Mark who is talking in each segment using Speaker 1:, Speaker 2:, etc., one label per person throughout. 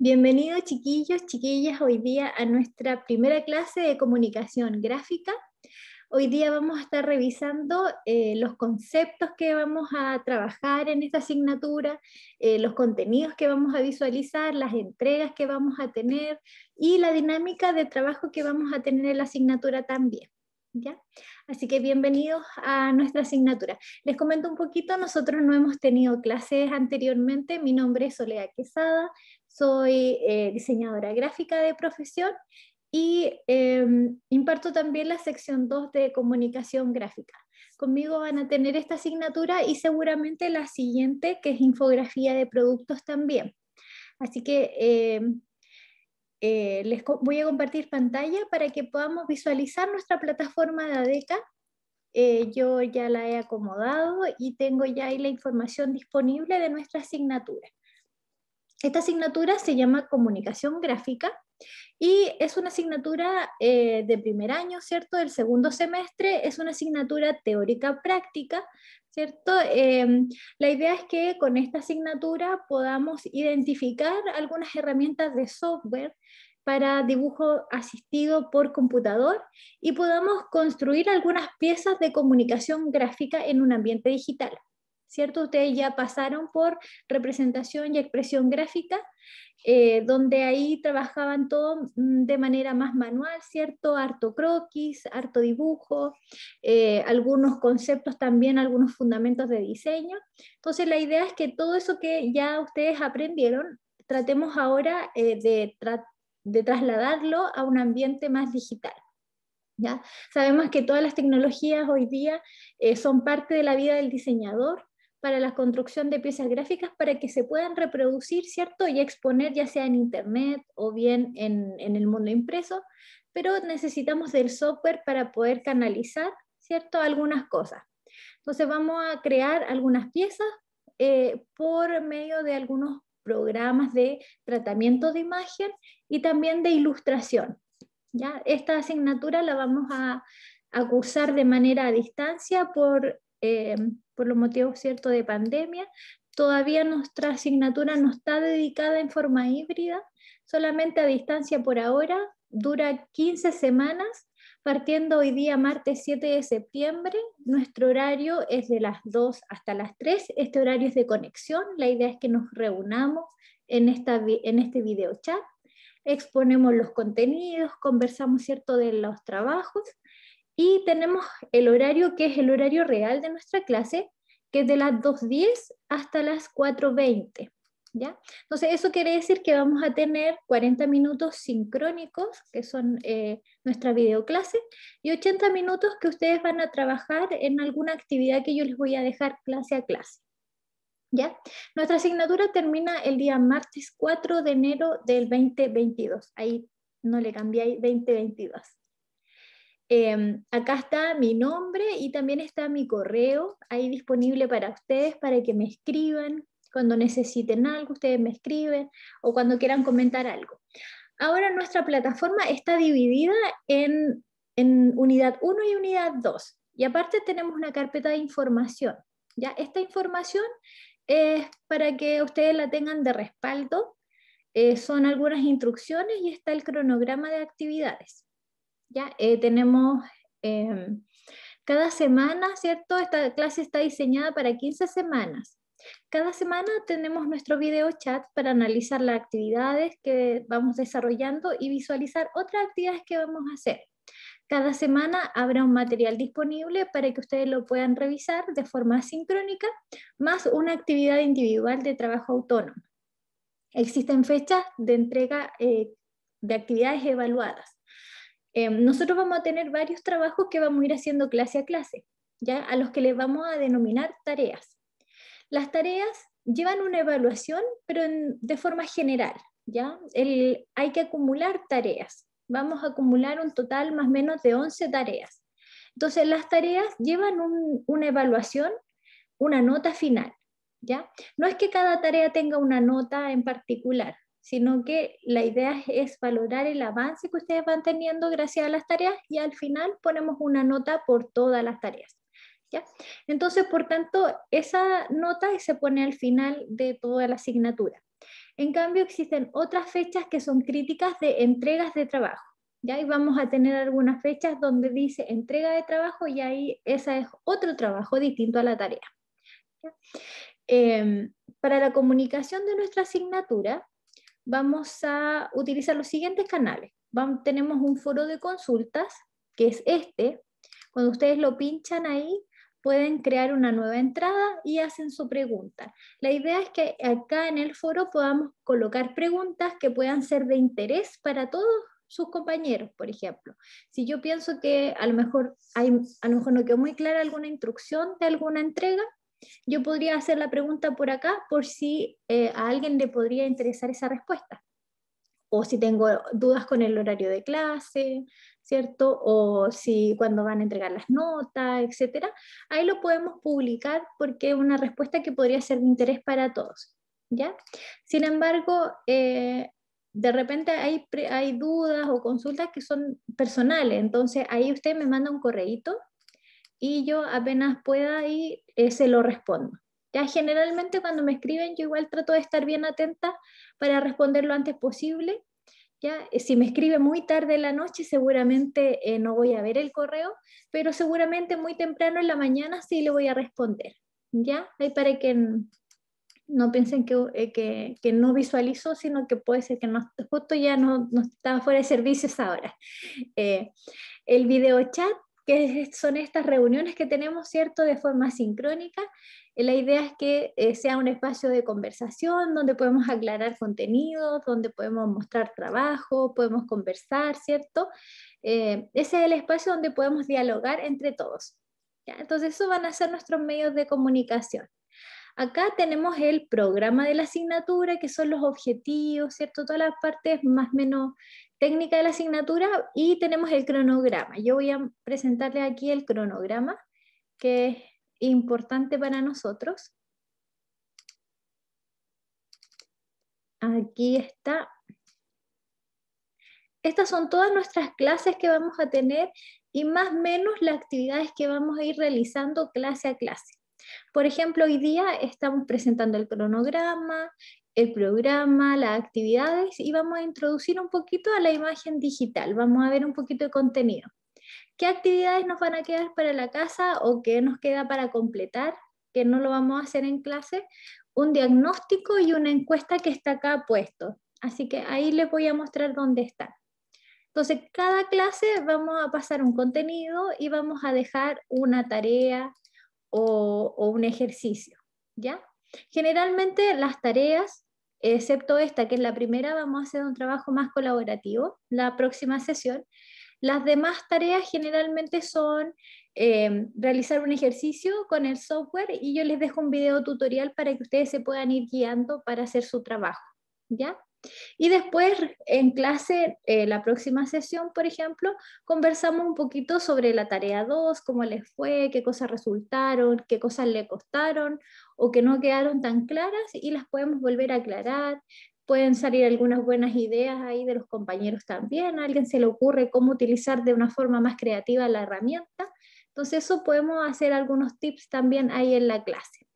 Speaker 1: Bienvenidos chiquillos, chiquillas, hoy día a nuestra primera clase de comunicación gráfica. Hoy día vamos a estar revisando eh, los conceptos que vamos a trabajar en esta asignatura, eh, los contenidos que vamos a visualizar, las entregas que vamos a tener y la dinámica de trabajo que vamos a tener en la asignatura también. ¿Ya? Así que bienvenidos a nuestra asignatura. Les comento un poquito, nosotros no hemos tenido clases anteriormente. Mi nombre es Solea Quesada, soy eh, diseñadora gráfica de profesión y em, imparto también la sección 2 de comunicación gráfica. Conmigo van a tener esta asignatura y seguramente la siguiente, que es infografía de productos también. Así que em, eh, les voy a compartir pantalla para que podamos visualizar nuestra plataforma de ADECA. Eh, yo ya la he acomodado y tengo ya ahí la información disponible de nuestra asignatura. Esta asignatura se llama Comunicación Gráfica y es una asignatura eh, de primer año, ¿cierto? Del segundo semestre es una asignatura teórica práctica Em, la idea es que con esta asignatura podamos identificar algunas herramientas de software para dibujo asistido por computador y podamos construir algunas piezas de comunicación gráfica en un ambiente digital. ¿cierto? Ustedes ya pasaron por representación y expresión gráfica, eh, donde ahí trabajaban todo mm, de manera más manual, ¿cierto? Harto croquis, harto dibujo, eh, algunos conceptos también, algunos fundamentos de diseño. Entonces la idea es que todo eso que ya ustedes aprendieron, tratemos ahora eh, de, trasladarlo a un ambiente más digital. ¿Ya? Sabemos que todas las tecnologías hoy día son parte de la vida del diseñador, para la construcción de piezas gráficas para que se puedan reproducir, ¿cierto? Y exponer ya sea en Internet o bien en, el mundo impreso, pero necesitamos del software para poder canalizar, ¿cierto? Algunas cosas. Entonces vamos a crear algunas piezas eh, por medio de algunos programas de tratamiento de imagen y también de ilustración. ¿ya? Esta asignatura la vamos a, a cursar de manera a distancia por eh, por los motivos cierto de pandemia, todavía nuestra asignatura no está dedicada en forma híbrida, solamente a distancia por ahora, dura 15 semanas, partiendo hoy día martes 7 de septiembre. Nuestro horario es de las 2 hasta las 3, este horario es de conexión, la idea es que nos reunamos en, este video chat exponemos los contenidos, conversamos cierto de los trabajos y tenemos el horario que es el horario real de nuestra clase, que es de las 2.10 hasta las 4.20. ¿Ya? Entonces, eso quiere decir que vamos a tener 40 minutos sincrónicos, que son eh, nuestra videoclase, y 80 minutos que ustedes van a trabajar en alguna actividad que yo les voy a dejar clase a clase. ¿Ya? Nuestra asignatura termina el día martes 4 de enero del 2022. Ahí no le cambié, 2022. Em, acá está mi nombre y también está mi correo ahí disponible para ustedes para que me escriban cuando necesiten algo, ustedes me escriben o cuando quieran comentar algo. Ahora nuestra plataforma está dividida en, unidad 1 y unidad 2 y aparte tenemos una carpeta de información. Ya esta información es para que ustedes la tengan de respaldo. Eh, son algunas instrucciones y está el cronograma de actividades. ¿ya? Eh, tenemos em, cada semana, ¿cierto? Esta clase está diseñada para 15 semanas. Cada semana tenemos nuestro video chat para analizar las actividades que vamos desarrollando y visualizar otras actividades que vamos a hacer. Cada semana habrá un material disponible para que ustedes lo puedan revisar de forma sincrónica, más una actividad individual de trabajo autónomo. Existen fechas de entrega eh, de actividades evaluadas. Em, nosotros vamos a tener varios trabajos que vamos a ir haciendo clase a clase, ¿ya? a los que les vamos a denominar tareas. Las tareas llevan una evaluación, pero de forma general. ¿ya? hay que acumular tareas. Vamos a acumular un total más o menos de 11 tareas. Entonces, las tareas llevan una evaluación, una nota final. ¿ya? No es que cada tarea tenga una nota en particular, sino que la idea es valorar el avance que ustedes van teniendo gracias a las tareas y al final ponemos una nota por todas las tareas. ¿ya? Entonces, por tanto, esa nota se pone al final de toda la asignatura. En cambio, existen otras fechas que son críticas de entregas de trabajo. ¿ya? Y vamos a tener algunas fechas donde dice entrega de trabajo y ahí esa es otro trabajo distinto a la tarea. Em, para la comunicación de nuestra asignatura, vamos a utilizar los siguientes canales. tenemos un foro de consultas, que es este. Cuando ustedes lo pinchan ahí, pueden crear una nueva entrada y hacen su pregunta. La idea es que acá en el foro podamos colocar preguntas que puedan ser de interés para todos sus compañeros, por ejemplo. Si yo pienso que a lo mejor, hay, a lo mejor no quedó muy clara alguna instrucción de alguna entrega, yo podría hacer la pregunta por acá por si eh, a alguien le podría interesar esa respuesta. O si tengo dudas con el horario de clase, ¿cierto? O si cuando van a entregar las notas, etcétera. Ahí lo podemos publicar porque es una respuesta que podría ser de interés para todos, ¿ya? Sin embargo, eh, de repente hay, hay dudas o consultas que son personales, entonces ahí usted me manda un correíto y yo apenas pueda y eh, se lo respondo. Ya generalmente cuando me escriben yo igual trato de estar bien atenta para responder lo antes posible. Ya eh, si me escribe muy tarde en la noche seguramente eh, no voy a ver el correo, pero seguramente muy temprano en la mañana sí le voy a responder. Ya, ahí para que no piensen que, no visualizo, sino que puede ser que no, justo ya no, estaba fuera de servicios ahora. el video chat que son estas reuniones que tenemos, ¿cierto?, de forma sincrónica. Eh, la idea es que eh, sea un espacio de conversación donde podemos aclarar contenidos, donde podemos mostrar trabajo, podemos conversar, ¿cierto? Eh, ese es el espacio donde podemos dialogar entre todos. Entonces, esos van a ser nuestros medios de comunicación. Acá tenemos el programa de la asignatura, que son los objetivos, ¿cierto? Todas las partes más o menos técnicas de la asignatura y tenemos el cronograma. Yo voy a presentarle aquí el cronograma, que es importante para nosotros. Aquí está estas son todas nuestras clases que vamos a tener y más o menos las actividades que vamos a ir realizando clase a clase. Por ejemplo, hoy día estamos presentando el cronograma, el programa, las actividades y vamos a introducir un poquito a la imagen digital, vamos a ver un poquito de contenido. ¿Qué actividades nos van a quedar para la casa o qué nos queda para completar? que no lo vamos a hacer en clase, un diagnóstico y una encuesta que está acá puesto. Así que ahí les voy a mostrar dónde está. Entonces, cada clase vamos a pasar un contenido y vamos a dejar una tarea, o, un ejercicio, ¿ya? Generalmente las tareas, excepto esta que es la primera, vamos a hacer un trabajo más colaborativo la próxima sesión. Las demás tareas generalmente son eh, realizar un ejercicio con el software y yo les dejo un video tutorial para que ustedes se puedan ir guiando para hacer su trabajo, ¿ya? Y después en clase, eh, la próxima sesión, por ejemplo, conversamos un poquito sobre la tarea 2, cómo les fue, qué cosas resultaron, qué cosas le costaron o que no quedaron tan claras y las podemos volver a aclarar. Pueden salir algunas buenas ideas ahí de los compañeros también, alguien se le ocurre cómo utilizar de una forma más creativa la herramienta. Entonces eso podemos hacer algunos tips también ahí en la clase.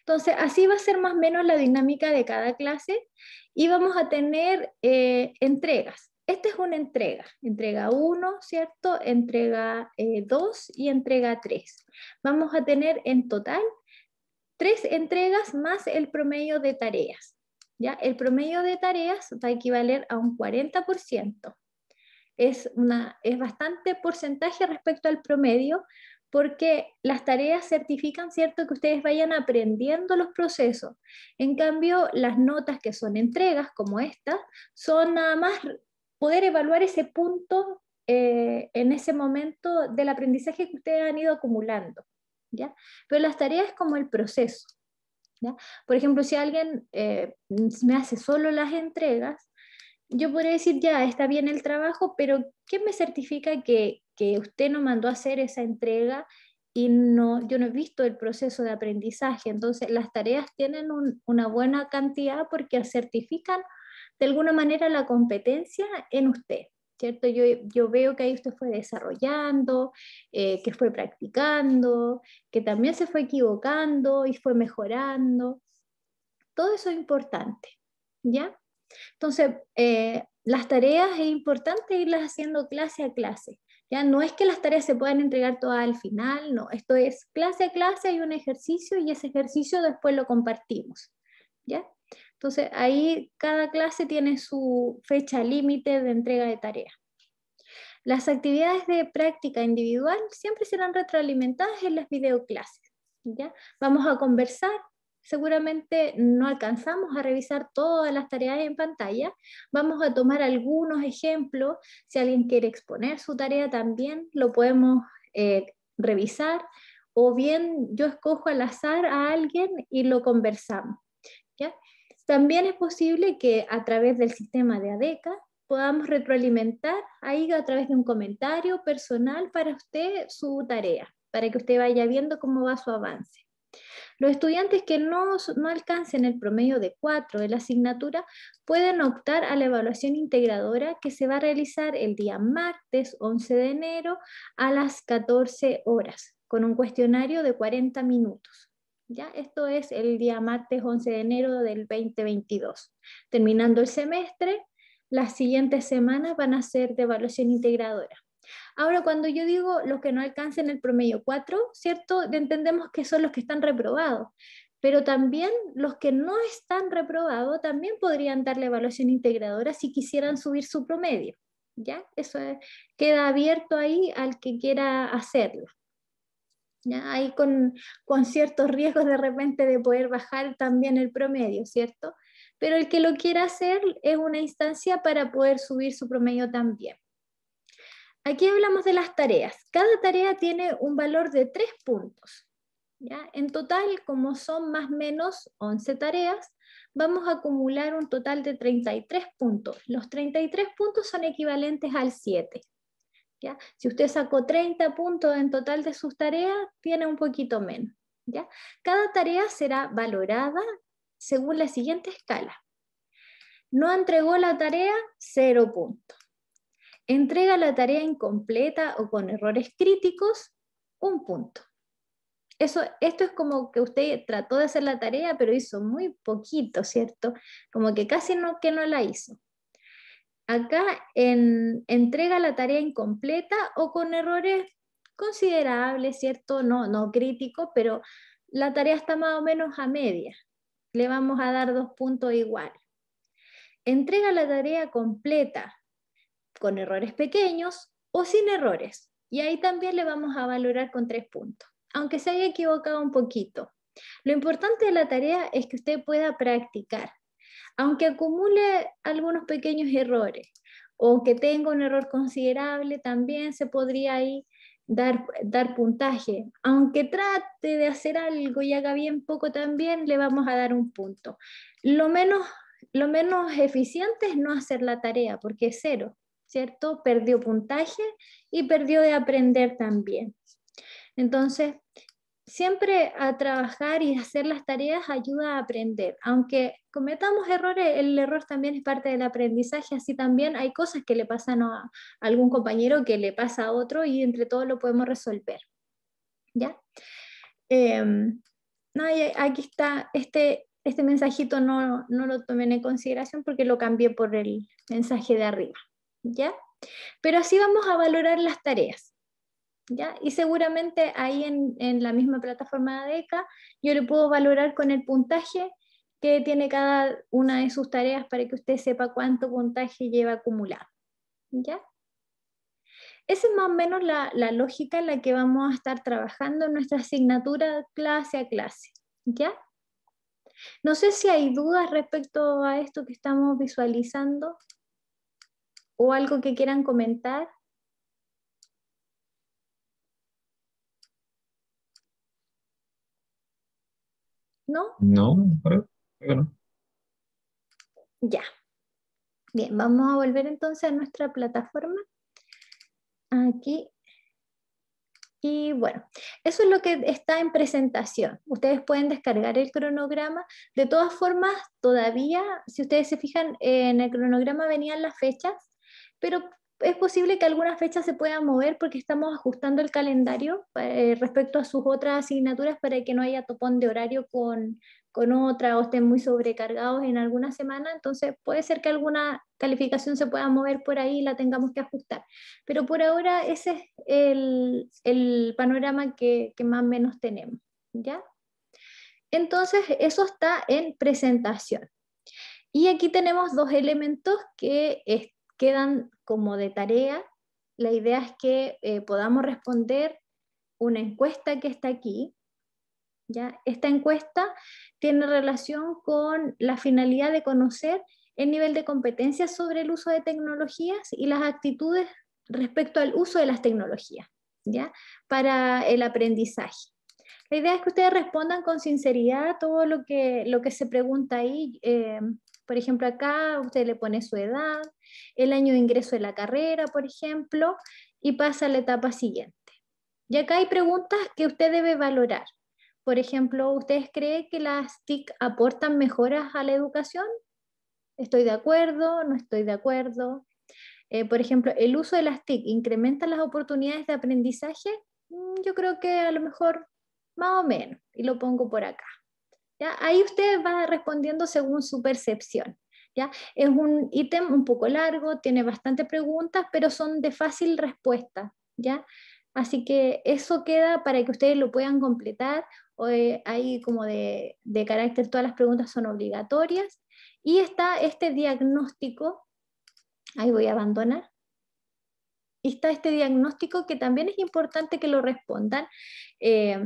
Speaker 1: Entonces, así va a ser más o menos la dinámica de cada clase y vamos a tener eh, entregas. Esta es una entrega, entrega 1, ¿cierto? Entrega 2 eh, y entrega 3. Vamos a tener en total tres entregas más el promedio de tareas. ¿ya? El promedio de tareas va a equivaler a un 40%. es bastante porcentaje respecto al promedio, porque las tareas certifican, ¿cierto?, que ustedes vayan aprendiendo los procesos. En cambio, las notas que son entregas, como esta, son nada más poder evaluar ese punto eh, en ese momento del aprendizaje que ustedes han ido acumulando. ¿ya? Pero las tareas como el proceso. ¿ya? Por ejemplo, si alguien eh, me hace solo las entregas, yo podría decir, ya, está bien el trabajo, pero ¿qué me certifica que, que usted nos mandó a hacer esa entrega y no, yo no he visto el proceso de aprendizaje. Entonces, las tareas tienen una buena cantidad porque certifican de alguna manera la competencia en usted. ¿Cierto? Yo, veo que ahí usted fue desarrollando, eh, que fue practicando, que también se fue equivocando y fue mejorando. Todo eso es importante, ¿ya? Entonces, eh, las tareas es importante irlas haciendo clase a clase. Ya no es que las tareas se puedan entregar todas al final, no, esto es clase a clase, hay un ejercicio y ese ejercicio después lo compartimos. ¿Ya? Entonces, ahí cada clase tiene su fecha límite de entrega de tarea Las actividades de práctica individual siempre serán retroalimentadas en las videoclases. ¿ya? Vamos a conversar, seguramente no alcanzamos a revisar todas las tareas en pantalla. Vamos a tomar algunos ejemplos. Si alguien quiere exponer su tarea también, lo podemos eh, revisar. O bien yo escojo al azar a alguien y lo conversamos. También es posible que a través del sistema de ADECA podamos retroalimentar ahí a través de un comentario personal para usted su tarea, para que usted vaya viendo cómo va su avance. Los estudiantes que no, no alcancen el promedio de 4 de la asignatura pueden optar a la evaluación integradora que se va a realizar el día martes 11 de enero a las 14 horas, con un cuestionario de 40 minutos. ¿Ya? Esto es el día martes 11 de enero del 2022. Terminando el semestre, las siguientes semanas van a ser de evaluación integradora. Ahora, cuando yo digo los que no alcancen el promedio 4, ¿cierto? Entendemos que son los que están reprobados, pero también los que no están reprobados también podrían darle evaluación integradora si quisieran subir su promedio, ¿ya? Eso queda abierto ahí al que quiera hacerlo. ¿Ya? Ahí con, con ciertos riesgos de repente de poder bajar también el promedio, ¿cierto? Pero el que lo quiera hacer es una instancia para poder subir su promedio también. Aquí hablamos de las tareas. Cada tarea tiene un valor de 3 puntos. En total, como son más o menos 11 tareas, vamos a acumular un total de 33 puntos. Los 33 puntos son equivalentes al 7. ¿ya? Si usted sacó 30 puntos en total de sus tareas, tiene un poquito menos. ¿ya? Cada tarea será valorada según la siguiente escala. No entregó la tarea, 0 puntos entrega la tarea incompleta o con errores críticos, un punto. Eso, esto es como que usted trató de hacer la tarea, pero hizo muy poquito, ¿cierto? Como que casi no, que no la hizo. Acá entrega la tarea incompleta o con errores considerables, ¿cierto? No, no pero la tarea está más o menos a media. Le vamos a dar dos puntos igual. Entrega la tarea completa con errores pequeños o sin errores. Y ahí también le vamos a valorar con tres puntos, aunque se haya equivocado un poquito. Lo importante de la tarea es que usted pueda practicar, aunque acumule algunos pequeños errores o que tenga un error considerable, también se podría ahí dar, dar puntaje. Aunque trate de hacer algo y haga bien poco también, le vamos a dar un punto. Lo menos, lo menos eficiente es no hacer la tarea, porque es cero. ¿cierto? Perdió puntaje y perdió de aprender también. Entonces, siempre a trabajar y hacer las tareas ayuda a aprender. Aunque cometamos errores, el error también es parte del aprendizaje, así también hay cosas que le pasan a algún compañero que le pasa a otro y entre todos lo podemos resolver. ¿Ya? Em, aquí está, este, este mensajito no, no lo tomen en consideración porque lo cambié por el mensaje de arriba. ¿ya? Pero así vamos a valorar las tareas. ¿Ya? Y seguramente ahí en, la misma plataforma de ECA yo le puedo valorar con el puntaje que tiene cada una de sus tareas para que usted sepa cuánto puntaje lleva acumulado. ¿Ya? Esa es más o menos la, la, lógica en la que vamos a estar trabajando en nuestra asignatura clase a clase. ¿Ya? No sé si hay dudas respecto a esto que estamos visualizando o algo que quieran comentar. ¿No? No,
Speaker 2: creo no.
Speaker 1: Ya. Bien, vamos a volver entonces a nuestra plataforma. Aquí y bueno, eso es lo que está en presentación. Ustedes pueden descargar el cronograma. De todas formas, todavía, si ustedes se fijan, en el cronograma venían las fechas pero es posible que algunas fechas se puedan mover porque estamos ajustando el calendario eh, respecto a sus otras asignaturas para que no haya topón de horario con, con otra o estén muy sobrecargados en alguna semana, entonces puede ser que alguna calificación se pueda mover por ahí y la tengamos que ajustar. Pero por ahora ese es el, panorama que, que, más o menos tenemos, ¿ya? Entonces eso está en presentación. Y aquí tenemos dos elementos que quedan como de tarea. La idea es que eh, podamos responder una encuesta que está aquí. ¿ya? Esta encuesta tiene relación con la finalidad de conocer el nivel de competencia sobre el uso de tecnologías y las actitudes respecto al uso de las tecnologías ¿ya? para el aprendizaje. La idea es que ustedes respondan con sinceridad todo lo que, lo que se pregunta ahí. Eh, por ejemplo, acá usted le pone su edad, el año de ingreso de la carrera, por ejemplo, y pasa a la etapa siguiente. Y acá hay preguntas que usted debe valorar. Por ejemplo, ¿ustedes creen que las TIC aportan mejoras a la educación? ¿Estoy de acuerdo? ¿No estoy de acuerdo? Eh, por ejemplo, ¿el uso de las TIC incrementa las oportunidades de aprendizaje? Mm, yo creo que a lo mejor más o menos, y lo pongo por acá. Ahí ustedes va respondiendo según su percepción. ¿Ya? Es un ítem un poco largo, tiene bastantes preguntas, pero son de fácil respuesta. ¿ya? Así que eso queda para que ustedes lo puedan completar. Eh, ahí como de, carácter, todas las preguntas son obligatorias. Y está este diagnóstico, ahí voy a abandonar. Y está este diagnóstico que también es importante que lo respondan, eh,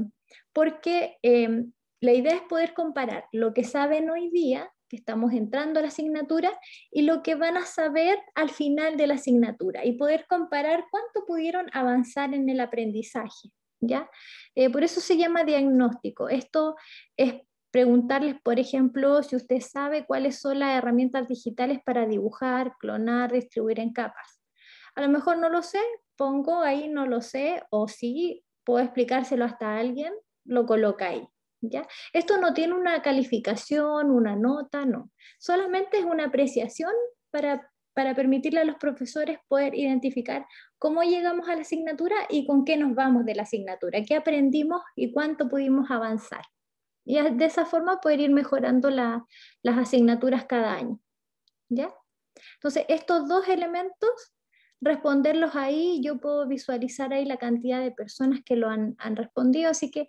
Speaker 1: porque eh, la idea es poder comparar lo que saben hoy día, que estamos entrando a la asignatura, y lo que van a saber al final de la asignatura y poder comparar cuánto pudieron avanzar en el aprendizaje. ¿ya? Eh, por eso se llama diagnóstico. Esto es preguntarles, por ejemplo, si usted sabe cuáles son las herramientas digitales para dibujar, clonar, distribuir en capas. A lo mejor no lo sé, pongo ahí no lo sé, o si puedo explicárselo hasta alguien, lo coloca ahí. Esto no tiene una calificación, una nota, no. Solamente es una apreciación para, para permitirle a los profesores poder identificar cómo llegamos a la asignatura y con qué nos vamos de la asignatura, qué aprendimos y cuánto pudimos avanzar. Y de esa forma poder ir mejorando las asignaturas cada año. ¿Ya? Entonces, estos dos elementos, responderlos ahí, yo puedo visualizar ahí la cantidad de personas que lo han, han respondido, así que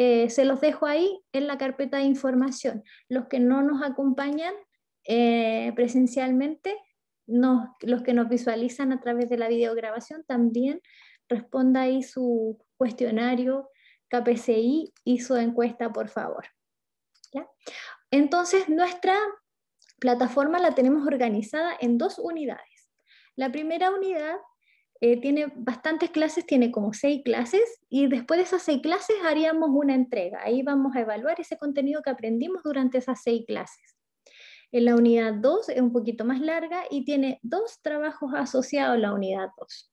Speaker 1: eh, se los dejo ahí en la carpeta de información. Los que no nos acompañan eh, presencialmente, los que nos visualizan a través de la videograbación, también responda ahí su cuestionario KPCI y su encuesta, por favor. Entonces, nuestra plataforma la tenemos organizada en dos unidades. La primera unidad eh, tiene bastantes clases, tiene como seis clases y después de esas seis clases haríamos una entrega. Ahí vamos a evaluar ese contenido que aprendimos durante esas seis clases. En la unidad 2 es un poquito más larga y tiene dos trabajos asociados a la unidad 2.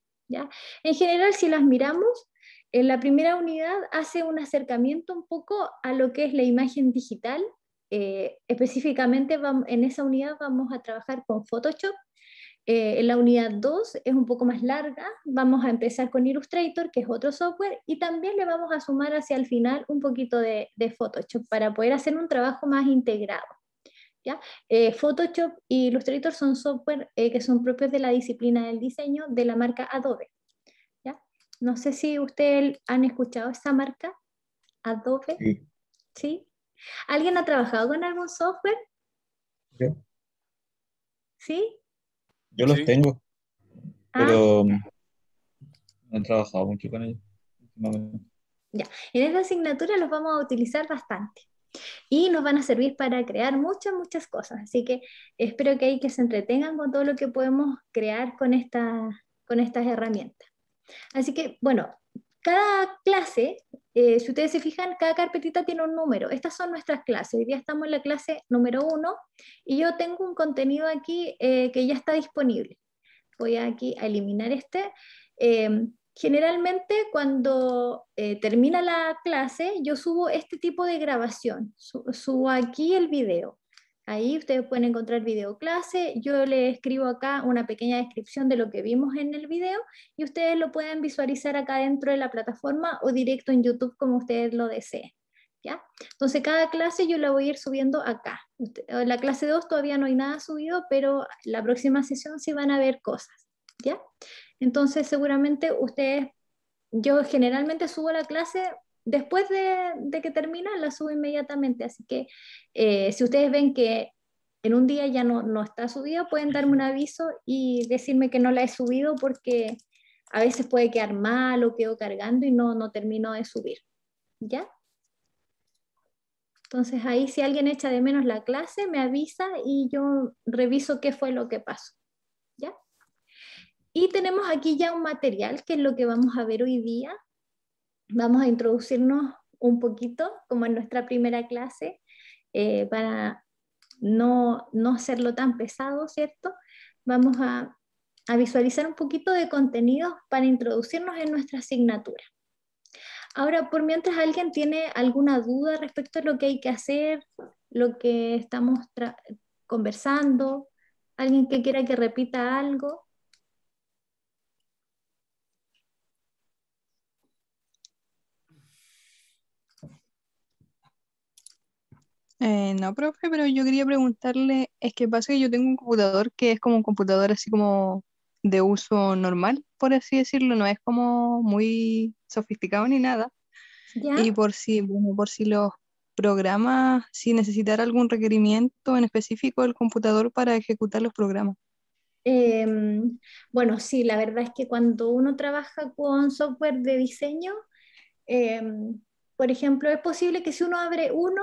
Speaker 1: En general, si las miramos, en la primera unidad hace un acercamiento un poco a lo que es la imagen digital. Eh, específicamente en esa unidad vamos a trabajar con Photoshop en eh, la unidad 2 es un poco más larga, vamos a empezar con Illustrator, que es otro software, y también le vamos a sumar hacia el final un poquito de, Photoshop para poder hacer un trabajo más integrado. ¿ya? Eh, Photoshop y Illustrator son software eh, que son propios de la disciplina del diseño de la marca Adobe. ¿ya? No sé si ustedes han escuchado esta marca, Adobe. Sí. ¿Alguien ha trabajado con algún software? ¿Sí?
Speaker 2: Yo los tengo,
Speaker 1: ah. pero
Speaker 2: no he trabajado mucho con ellos.
Speaker 1: Ya, en esta asignatura los vamos a utilizar bastante y nos van a servir para crear muchas, muchas cosas. Así que espero que ahí que se entretengan con todo lo que podemos crear con, esta, con estas herramientas. Así que, bueno, cada clase eh, si ustedes se fijan, cada carpetita tiene un número. Estas son nuestras clases. Hoy día estamos en la clase número uno y yo tengo un contenido aquí eh, que ya está disponible. Voy aquí a eliminar este. Em, generalmente cuando eh, termina la clase, yo subo este tipo de grabación. subo aquí el video. Ahí ustedes pueden encontrar video clase, Yo les escribo acá una pequeña descripción de lo que vimos en el video y ustedes lo pueden visualizar acá dentro de la plataforma o directo en YouTube como ustedes lo deseen. ¿Ya? Entonces cada clase yo la voy a ir subiendo acá. Eh, la clase 2 todavía no hay nada subido, pero la próxima sesión sí van a ver cosas. ¿ya? Entonces seguramente ustedes, yo generalmente subo la clase después de, que termina, la subo inmediatamente. Así que eh, si ustedes ven que en un día ya no, no está subida, pueden darme un aviso y decirme que no la he subido porque a veces puede quedar mal o quedo cargando y no, no termino de subir. ¿Ya? Entonces ahí si alguien echa de menos la clase, me avisa y yo reviso qué fue lo que pasó. ¿Ya? Y tenemos aquí ya un material que es lo que vamos a ver hoy día, vamos a introducirnos un poquito, como en nuestra primera clase, eh, para no, no hacerlo tan pesado, ¿cierto? Vamos a, a visualizar un poquito de contenidos para introducirnos en nuestra asignatura. Ahora, por mientras alguien tiene alguna duda respecto a lo que hay que hacer, lo que estamos conversando, alguien que quiera que repita algo. Eh, no, profe, pero yo quería preguntarle, es que pasa que yo tengo un computador que es como un computador así como de uso normal, por así decirlo, no es como muy sofisticado ni nada. Y por si, bueno, por si los programas, si necesitar algún requerimiento en específico del computador para ejecutar los programas. Em, bueno, sí, la verdad es que cuando uno trabaja con software de diseño, em, por ejemplo, es posible que si uno abre uno,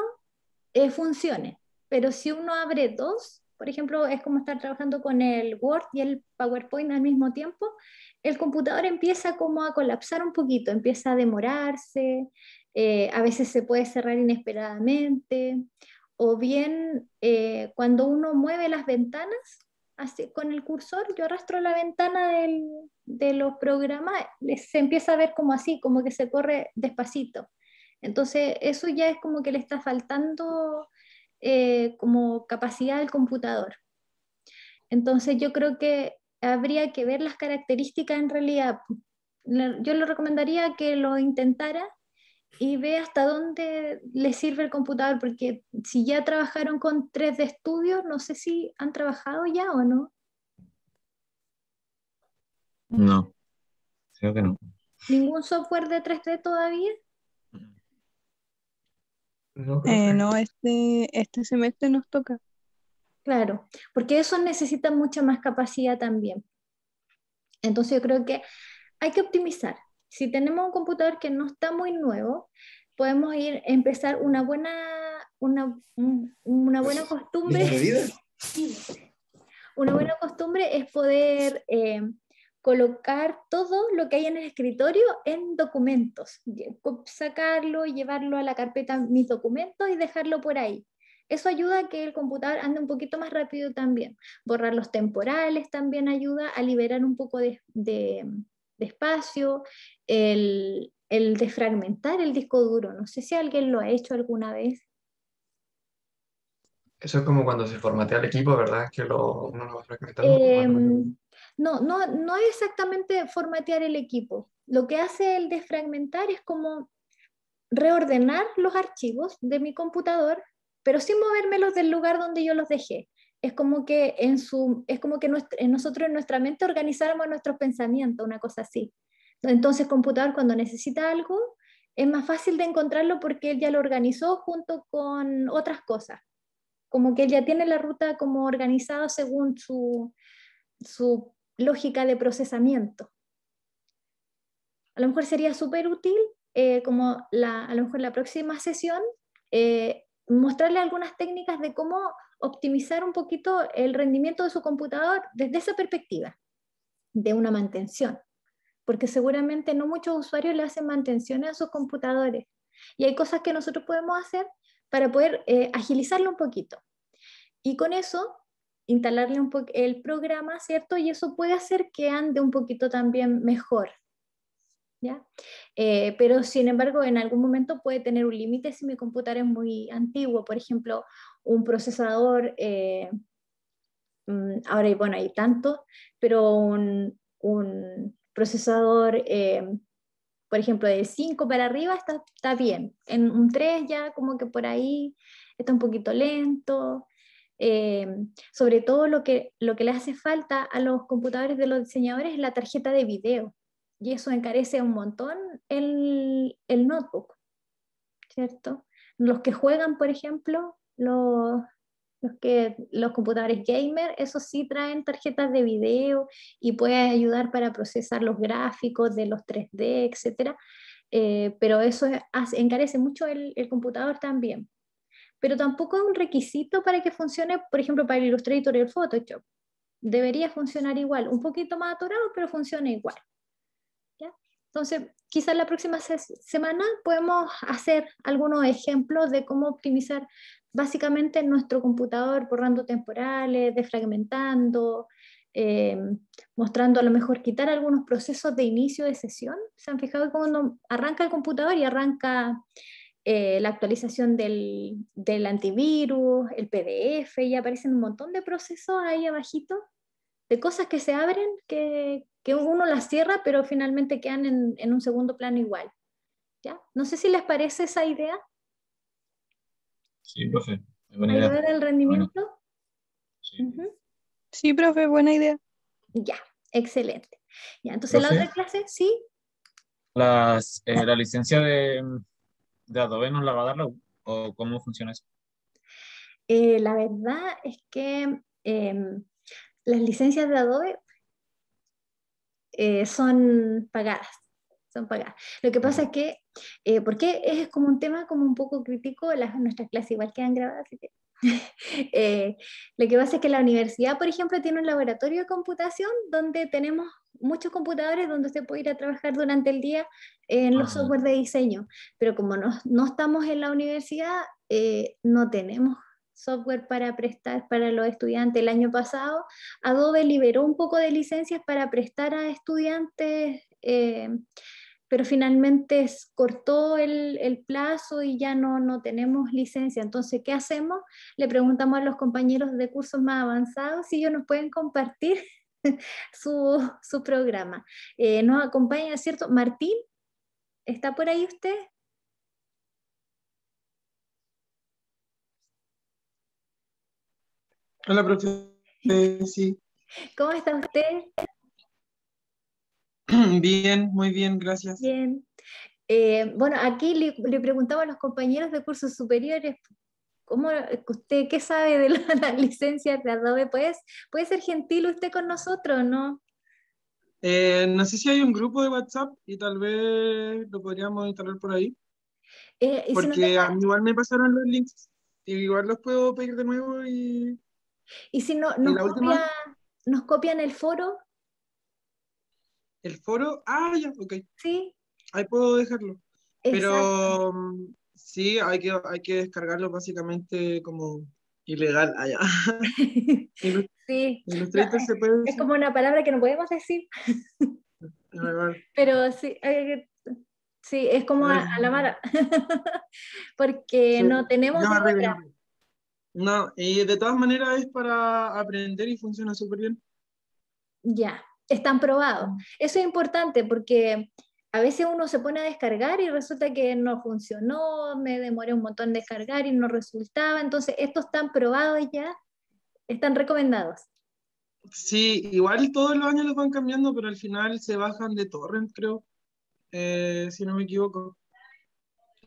Speaker 1: eh, funcione. Pero si uno abre dos, por ejemplo, es como estar trabajando con el Word y el PowerPoint al mismo tiempo, el computador empieza como a colapsar un poquito, empieza a demorarse, eh, a veces se puede cerrar inesperadamente, o bien eh, cuando uno mueve las ventanas, con el cursor yo arrastro la ventana de los programas, se empieza a ver como así, como que se corre despacito. Entonces, eso ya es como que le está faltando eh, como capacidad al computador. Entonces, yo creo que habría que ver las características en realidad. Yo le recomendaría que lo intentara y ve hasta dónde le sirve el computador, porque si ya trabajaron con 3D Studio, no sé si han trabajado ya o no.
Speaker 2: No, creo que no.
Speaker 1: ¿Ningún software de 3D todavía? Eh, no, este, este semestre nos toca. Claro, porque eso necesita mucha más capacidad también. Entonces yo creo que hay que optimizar. Si tenemos un computador que no está muy nuevo, podemos ir a empezar una buena una, una buena pues, costumbre. Sí, una buena costumbre es poder eh, colocar todo lo que hay en el escritorio en documentos, sacarlo, llevarlo a la carpeta mis documentos y dejarlo por ahí. Eso ayuda a que el computador ande un poquito más rápido también. Borrar los temporales también ayuda a liberar un poco de, de, espacio, el, el desfragmentar el disco duro. No sé si alguien lo ha hecho alguna vez.
Speaker 2: Eso es como cuando se formatea el equipo, ¿verdad? Que uno lo va fragmentando.
Speaker 1: Em, no, no, no es exactamente formatear el equipo. Lo que hace el desfragmentar es como reordenar los archivos de mi computador, pero sin los del lugar donde yo los dejé. Es como que, en su, es como que nosotros en nuestra mente organizamos nuestros pensamientos, una cosa así. Entonces, computador cuando necesita algo, es más fácil de encontrarlo porque él ya lo organizó junto con otras cosas. Como que él ya tiene la ruta como organizada según su, su lógica de procesamiento. A lo mejor sería súper útil, eh, como la, a lo mejor la próxima sesión, eh, mostrarle algunas técnicas de cómo optimizar un poquito el rendimiento de su computador desde esa perspectiva, de una mantención, porque seguramente no muchos usuarios le hacen mantención a sus computadores. Y hay cosas que nosotros podemos hacer para poder eh, agilizarlo un poquito. Y con eso instalarle un poco el programa, ¿cierto? Y eso puede hacer que ande un poquito también mejor. Eh, pero sin embargo, en algún momento puede tener un límite si mi computadora es muy antiguo, por ejemplo, un procesador, eh, mm, ahora bueno, hay tanto, pero un, procesador, eh, por ejemplo, de 5 para arriba está, está bien, en un 3 ya como que por ahí está un poquito lento, Em, sobre todo lo que, lo que le hace falta a los computadores de los diseñadores es la tarjeta de video, y eso encarece un montón el, notebook, ¿cierto? Los que juegan, por ejemplo, los, que, los computadores gamer, eso sí traen tarjetas de video y puede ayudar para procesar los gráficos de los 3D, etc. Eh, pero eso encarece mucho el computador también pero tampoco es un requisito para que funcione, por ejemplo, para el Illustrator y el Photoshop. Debería funcionar igual, un poquito más atorado, pero funciona igual. ¿Ya? Entonces, quizás la próxima semana podemos hacer algunos ejemplos de cómo optimizar básicamente nuestro computador, borrando temporales, desfragmentando, eh, mostrando a lo mejor quitar algunos procesos de inicio de sesión. ¿Se han fijado cómo arranca el computador y arranca eh, la actualización del, antivirus, el PDF, y aparecen un montón de procesos ahí abajito, de cosas que se abren, que, uno las cierra, pero finalmente quedan en, un segundo plano igual. ¿Ya? No sé si les parece esa idea.
Speaker 2: Sí, profe. Buena idea. el rendimiento?
Speaker 1: Sí. sí, profe, buena idea. Ya, excelente. Ya, entonces la otra clase, sí.
Speaker 2: Las, eh, la licencia de, de Adobe nos la va a dar o cómo funciona eso?
Speaker 1: Eh, la verdad es que em, las licencias de Adobe eh, son pagadas. Son pagadas. Lo que pasa es que, eh, porque es como un tema como un poco crítico, nuestras clases igual quedan grabadas, lo que pasa es que la universidad, por ejemplo, tiene un laboratorio de computación donde tenemos muchos computadores donde usted puede ir a trabajar durante el día en los software de diseño, pero como no, estamos en la universidad, eh, no tenemos software para prestar para los estudiantes. El año pasado, Adobe liberó un poco de licencias para prestar a estudiantes, eh, pero finalmente cortó el, el, plazo y ya no, no tenemos licencia. Entonces, ¿qué hacemos? Le preguntamos a los compañeros de cursos más avanzados si ellos nos pueden compartir su, su, programa. Eh, nos acompaña, ¿cierto? Martín, ¿está por ahí usted?
Speaker 2: Hola, profe.
Speaker 1: ¿Cómo está usted?
Speaker 2: Bien, muy bien, gracias. Bien.
Speaker 1: Eh, bueno, aquí le, le, preguntaba a los compañeros de cursos superiores eh, usted qué sabe de las licencias de Adobe? ¿Puede ser gentil usted con nosotros, no?
Speaker 2: Eh, no sé si hay un grupo de WhatsApp y tal vez lo podríamos instalar por ahí. Eh, Porque a mí igual me pasaron los links. Y igual los puedo pedir de nuevo y... ¿Y si no, nos, copian el foro? ¿El foro? Ah, ya, ok. Sí. Ahí puedo dejarlo. Pero Sí, hay que, hay que descargarlo básicamente como ilegal allá. sí. se puede
Speaker 1: Es como una palabra que no podemos decir. Pero sí, que... Eh, sí, es como a, la mala. Porque no tenemos no,
Speaker 2: No, y de todas maneras es para aprender y funciona súper bien.
Speaker 1: Ya, están probados. Eso es importante porque a veces uno se pone a descargar y resulta que no funcionó, me demoré un montón de descargar y no resultaba. Entonces, estos están probados ya, están recomendados.
Speaker 2: Sí, igual todos los años los van cambiando, pero al final se bajan de torrent, creo, eh, si no me equivoco.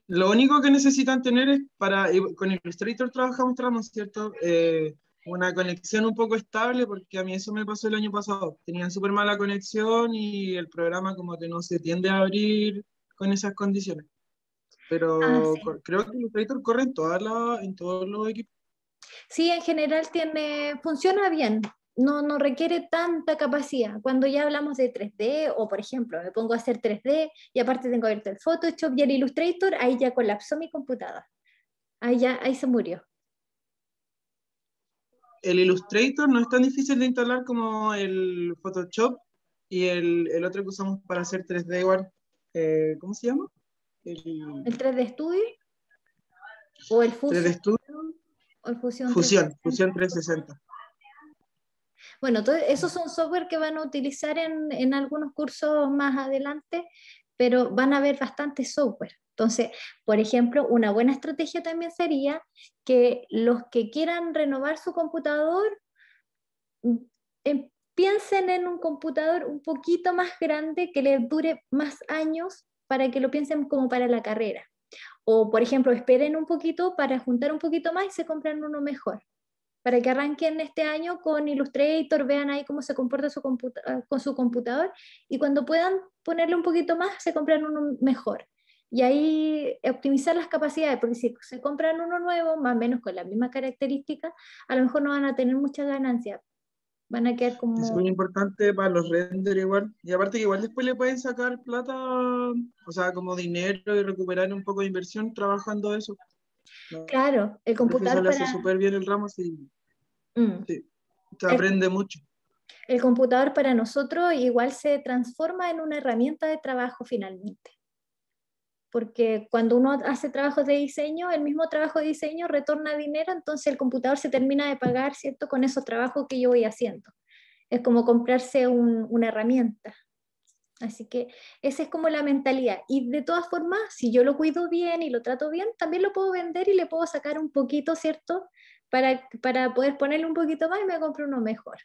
Speaker 2: Lo único que necesitan tener es para, con Illustrator trabajamos tramos, ¿cierto? Eh, una conexión un poco estable, porque a mí eso me pasó el año pasado. Tenían súper mala conexión y el programa como que no se tiende a abrir con esas condiciones. Pero ah, creo que Illustrator corre en, en todos los equipos.
Speaker 1: Sí, en general tiene, funciona bien, no, no requiere tanta capacidad. Cuando ya hablamos de 3D, o por ejemplo, me pongo a hacer 3D y aparte tengo abierto el Photoshop y el Illustrator, ahí ya colapsó mi computadora. Ahí ya, ahí se murió
Speaker 2: el Illustrator no es tan difícil de instalar como el Photoshop y el, otro que usamos para hacer 3D igual. Eh, ¿Cómo se llama? El, 3 3D Studio? ¿O el Fusion? 3 Studio.
Speaker 1: Fusion Fusión, 360? 360. Bueno, todo, esos son software que van a utilizar en, en algunos cursos más adelante, pero van a haber bastante software. Entonces, por ejemplo, una buena estrategia también sería que los que quieran renovar su computador mm, em, piensen en un computador un poquito más grande que les dure más años para que lo piensen como para la carrera. O, por ejemplo, esperen un poquito para juntar un poquito más y se compran uno mejor para que arranquen este año con Illustrator, vean ahí cómo se comporta su ah, con su computador y cuando puedan ponerle un poquito más, se compran uno mejor. Y ahí eh, optimizar las capacidades, porque si se compran uno nuevo, más o menos con las mismas características, a lo mejor no van a tener muchas ganancias, van a quedar como... Es muy
Speaker 2: importante para los render igual. Y aparte que igual después le pueden sacar plata, o sea, como dinero y recuperar un poco de inversión trabajando eso.
Speaker 1: Claro, el computador. hace para... súper
Speaker 2: bien el ramo, sí. Mm. aprende mucho.
Speaker 1: El computador para nosotros igual se transforma en una herramienta de trabajo finalmente. Porque cuando uno hace trabajos de diseño, el mismo trabajo de diseño retorna dinero, entonces el computador se termina de pagar, ¿cierto? Con esos trabajos que yo voy haciendo. Es como comprarse una herramienta Así que esa es como la mentalidad. Y de todas formas, si yo lo cuido bien y lo trato bien, también lo puedo vender y le puedo sacar un poquito, ¿cierto? Para, poder ponerle un poquito más y me compro uno mejor.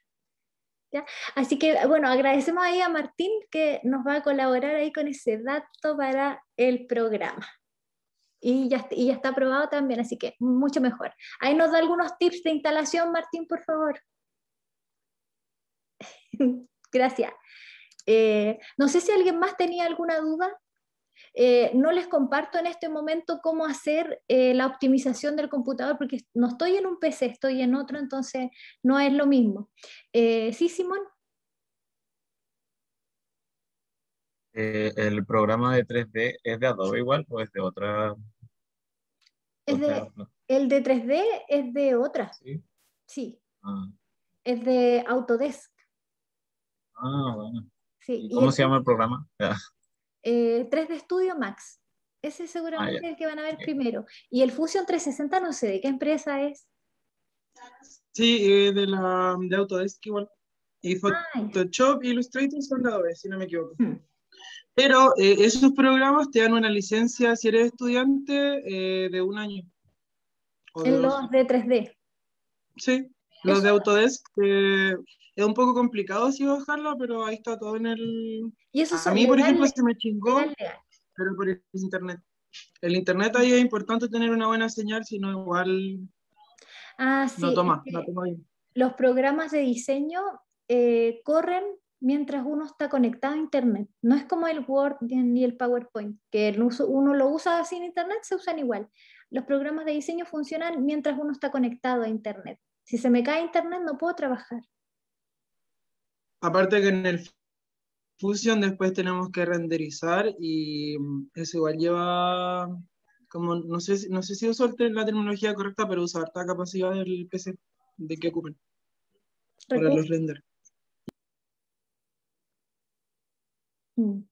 Speaker 1: Así que, bueno, agradecemos ahí a Martín que nos va a colaborar ahí con ese dato para el programa. Y ya, y ya está aprobado también, así que mucho mejor. Ahí nos da algunos tips de instalación, Martín, por favor. Gracias. Eh, no sé si alguien más tenía alguna duda. Eh, no les comparto en este momento cómo hacer eh, la optimización del computador porque no estoy en un PC, estoy en otro, entonces no es lo mismo. ¿Sí, Simón?
Speaker 2: ¿El programa de 3D es de Adobe igual o es de otra?
Speaker 1: el de 3D es de otra. Sí. Ah. Es de Autodesk.
Speaker 2: Ah, bueno. ¿Cómo se llama el programa? 3D
Speaker 1: eh, Studio Max. Ese ah, seguramente el que van a ver primero. Y el Fusion 360, no sé, ¿de qué empresa es?
Speaker 2: Sí, eh, de, la, de Autodesk igual. Y ah, Photoshop, Illustrator son la si no me equivoco. Hmm. Pero eh, esos programas te dan una licencia si eres estudiante de un año. En los
Speaker 1: de 3D.
Speaker 2: Sí. Los de Autodesk eh, es un poco complicado así bajarlo, pero ahí está todo en el... ¿Y a mí, por ejemplo, se me chingó, pero por internet. El internet ahí es importante tener una buena señal, si no igual
Speaker 1: ah, sí, no toma, bien. Los programas de diseño eh, corren mientras uno está conectado a internet. No es como el Word ni el PowerPoint, que uno lo usa sin internet, se usan igual. Los programas de diseño funcionan mientras uno está conectado a internet. Si se me cae internet no puedo trabajar.
Speaker 2: Aparte que en el Fusion después tenemos que renderizar y mm, eso igual lleva, como no sé, no sé si uso la terminología correcta, pero usar la capacidad del PC, de que ocupen para los render. Mm.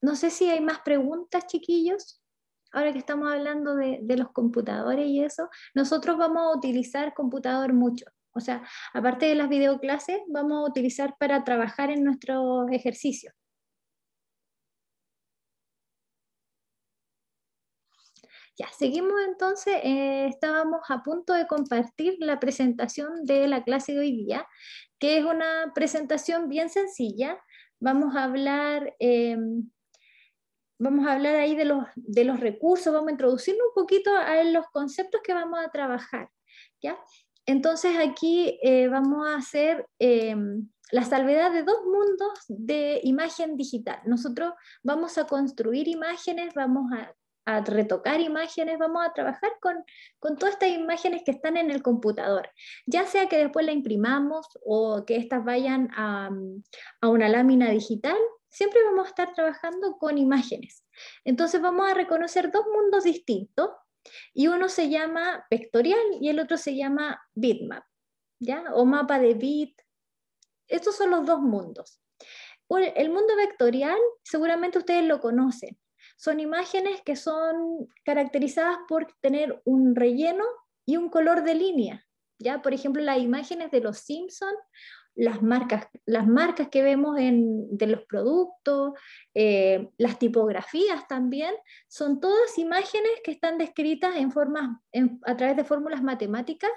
Speaker 1: No sé si hay más preguntas, chiquillos ahora que estamos hablando de, los computadores y eso, nosotros vamos a utilizar computador mucho. O sea, aparte de las videoclases, vamos a utilizar para trabajar en nuestros ejercicios. Ya, seguimos entonces. Eh, estábamos a punto de compartir la presentación de la clase de hoy día, que es una presentación bien sencilla. Vamos a hablar em, vamos a hablar ahí de los, de los recursos, vamos a introducirnos un poquito a los conceptos que vamos a trabajar. ¿ya? Entonces aquí eh, vamos a hacer em, la salvedad de dos mundos de imagen digital. Nosotros vamos a construir imágenes, vamos a, retocar imágenes, vamos a trabajar con, todas estas imágenes que están en el computador, ya sea que después la imprimamos o que estas vayan a, a una lámina digital siempre vamos a estar trabajando con imágenes. Entonces vamos a reconocer dos mundos distintos y uno se llama vectorial y el otro se llama bitmap, ¿ya? O mapa de bit. Estos son los dos mundos. El mundo vectorial seguramente ustedes lo conocen. Son imágenes que son caracterizadas por tener un relleno y un color de línea. Ya, por ejemplo, las imágenes de los Simpson las marcas, las marcas que vemos en, de los productos, eh, las tipografías también, son todas imágenes que están descritas en formas, a través de fórmulas matemáticas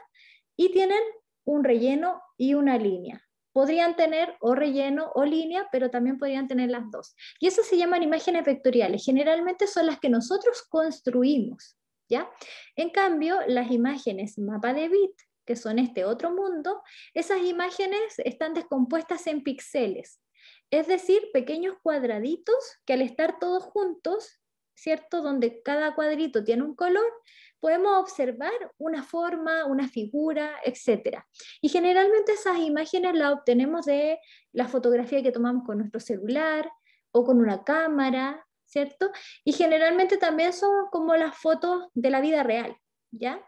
Speaker 1: y tienen un relleno y una línea. Podrían tener o relleno o línea, pero también podrían tener las dos. Y eso se llaman imágenes vectoriales. Generalmente son las que nosotros construimos. ¿ya? En cambio, las imágenes mapa de bit que son este otro mundo, esas imágenes están descompuestas en píxeles, es decir, pequeños cuadraditos que al estar todos juntos, ¿cierto? Donde cada cuadrito tiene un color, podemos observar una forma, una figura, etc. Y generalmente esas imágenes las obtenemos de la fotografía que tomamos con nuestro celular o con una cámara, ¿cierto? Y generalmente también son como las fotos de la vida real, ¿ya?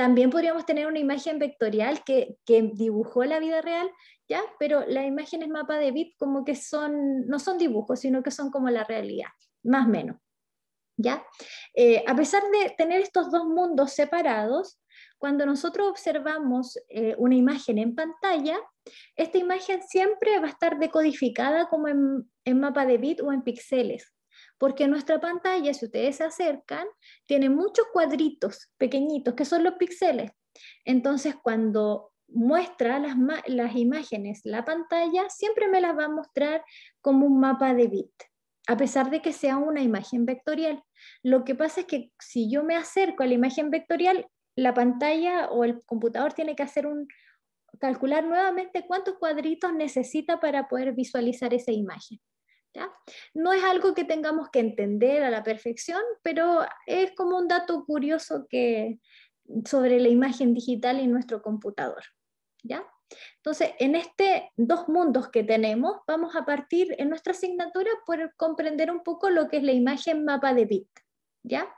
Speaker 1: También podríamos tener una imagen vectorial que, dibujó la vida real, ¿ya? Pero las imágenes mapa de bit como que son, no son dibujos, sino que son como la realidad, más o menos. ¿Ya? Eh, a pesar de tener estos dos mundos separados, cuando nosotros observamos eh, una imagen en pantalla, esta imagen siempre va a estar decodificada como en, en mapa de bit o en píxeles porque nuestra pantalla, si ustedes se acercan, tiene muchos cuadritos pequeñitos, que son los píxeles. Entonces, cuando muestra las, imágenes, la pantalla siempre me las va a mostrar como un mapa de bit, a pesar de que sea una imagen vectorial. Lo que pasa es que si yo me acerco a la imagen vectorial, la pantalla o el computador tiene que hacer un, calcular nuevamente cuántos cuadritos necesita para poder visualizar esa imagen. No es algo que tengamos que entender a la perfección, pero es como un dato curioso que, sobre la imagen digital y nuestro computador. ¿ya? Entonces, en este dos mundos que tenemos, vamos a partir en nuestra asignatura por comprender un poco lo que es la imagen mapa de bit. ¿ya?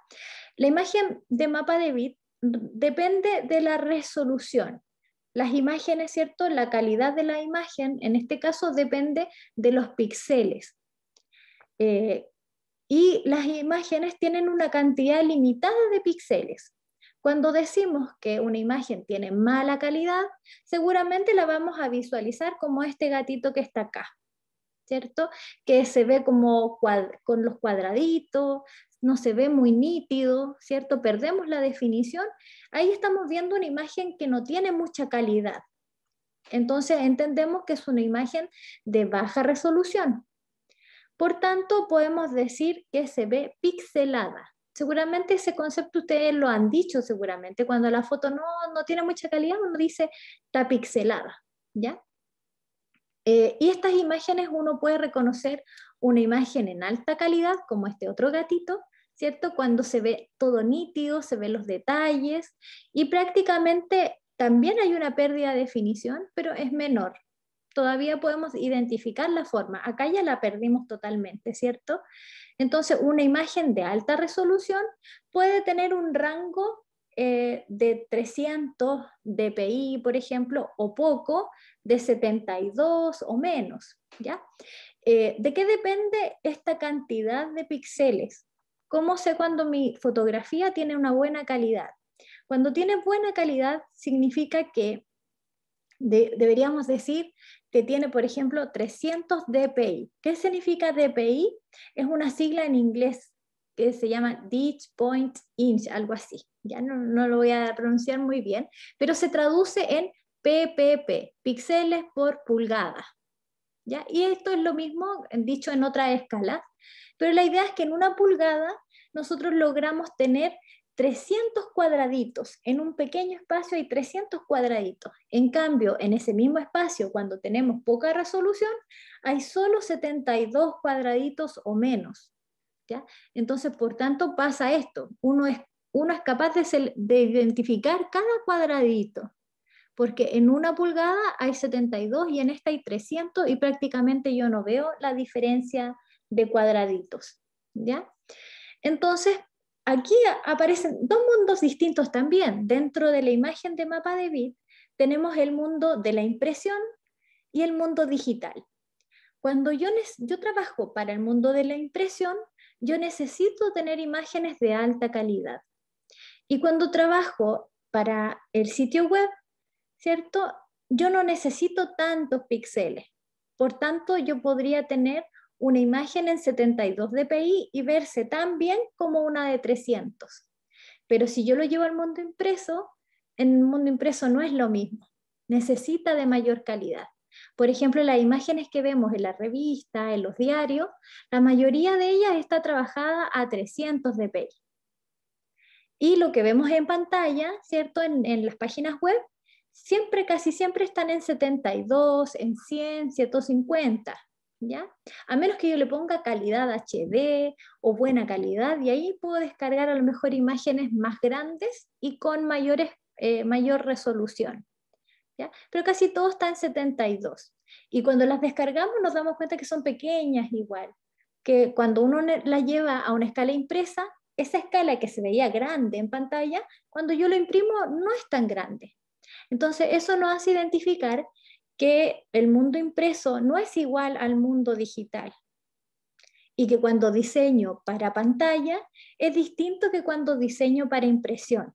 Speaker 1: La imagen de mapa de bit depende de la resolución. Las imágenes, ¿cierto? La calidad de la imagen, en este caso, depende de los píxeles. Eh, y las imágenes tienen una cantidad limitada de píxeles. Cuando decimos que una imagen tiene mala calidad, seguramente la vamos a visualizar como este gatito que está acá, ¿cierto? Que se ve como con los cuadraditos, no se ve muy nítido, ¿cierto? Perdemos la definición. Ahí estamos viendo una imagen que no tiene mucha calidad. Entonces entendemos que es una imagen de baja resolución. Por tanto, podemos decir que se ve pixelada. Seguramente ese concepto ustedes lo han dicho, seguramente, cuando la foto no, tiene mucha calidad, uno dice está pixelada, ¿ya? Eh, y estas imágenes uno puede reconocer una imagen en alta calidad, como este otro gatito, ¿cierto? Cuando se ve todo nítido, se ven los detalles y prácticamente también hay una pérdida de definición, pero es menor, todavía podemos identificar la forma. Acá ya la perdimos totalmente, ¿cierto? Entonces, una imagen de alta resolución puede tener un rango eh, de 300 dpi, por ejemplo, o poco, de 72 o menos, ¿ya? Eh, ¿De qué depende esta cantidad de píxeles? ¿Cómo sé cuando mi fotografía tiene una buena calidad? Cuando tiene buena calidad significa que deberíamos decir que tiene, por ejemplo, 300 DPI. ¿Qué significa DPI? Es una sigla en inglés que se llama Ditch Point Inch, algo así. Ya no, lo voy a pronunciar muy bien, pero se traduce en PPP, píxeles por pulgada. ¿Ya? Y esto es lo mismo dicho en otra escala, pero la idea es que en una pulgada nosotros logramos tener 300 cuadraditos. En un pequeño espacio hay 300 cuadraditos. En cambio, en ese mismo espacio, cuando tenemos poca resolución, hay solo 72 cuadraditos o menos. ¿ya? Entonces, por tanto, pasa esto. Uno es, uno es capaz de, identificar cada cuadradito, porque en una pulgada hay 72 y en esta hay 300 y prácticamente yo no veo la diferencia de cuadraditos. ¿ya? Entonces, aquí aparecen dos mundos distintos también. Dentro de la imagen de mapa de bit tenemos el mundo de la impresión y el mundo digital. Cuando yo, trabajo para el mundo de la impresión, yo necesito tener imágenes de alta calidad. Y cuando trabajo para el sitio web, ¿cierto? Yo no necesito tantos píxeles. Por tanto, yo podría tener una imagen en 72 dpi y verse tan bien como una de 300. Pero si yo lo llevo al mundo impreso, en el mundo impreso no es lo mismo, necesita de mayor calidad. Por ejemplo, las imágenes que vemos en la revista, en los diarios, la mayoría de ellas está trabajada a 300 dpi. Y lo que vemos en pantalla, ¿cierto? En, en, las páginas web, siempre, casi siempre están en 72, en 100, 150. A menos que yo le ponga calidad HD o buena calidad, y ahí puedo descargar a lo mejor imágenes más grandes y con mayores, eh, mayor resolución. ¿ya? Pero casi todo está en 72. Y cuando las descargamos nos damos cuenta que son pequeñas igual, que cuando uno las lleva a una escala impresa, esa escala que se veía grande en pantalla, cuando yo lo imprimo no es tan grande. Entonces, eso nos hace identificar que el mundo impreso no es igual al mundo digital y que cuando diseño para pantalla es distinto que cuando diseño para impresión.